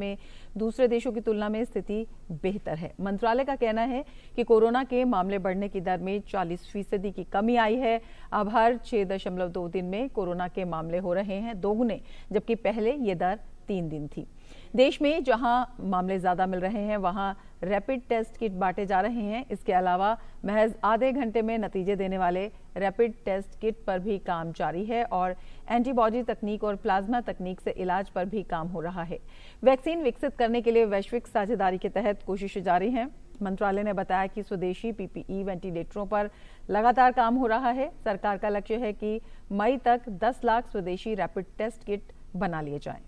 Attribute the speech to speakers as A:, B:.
A: में दूसरे देशों की तुलना में स्थिति बेहतर है मंत्रालय का कहना है कि कोरोना के मामले बढ़ने की दर में 40 फीसदी की कमी आई है अब हर छह दशमलव दो दिन में कोरोना के मामले हो रहे हैं दोगुने जबकि पहले ये दर तीन दिन थी देश में जहां मामले ज्यादा मिल रहे हैं वहां रैपिड टेस्ट किट बांटे जा रहे हैं इसके अलावा महज आधे घंटे में नतीजे देने वाले रैपिड टेस्ट किट पर भी काम जारी है और एंटीबॉडी तकनीक और प्लाज्मा तकनीक से इलाज पर भी काम हो रहा है वैक्सीन विकसित करने के लिए वैश्विक साझेदारी के तहत कोशिश जारी है मंत्रालय ने बताया कि स्वदेशी पीपीई वेंटिलेटरों e पर लगातार काम हो रहा है सरकार का लक्ष्य है कि मई तक 10 लाख स्वदेशी रैपिड टेस्ट किट बना लिए जाएं।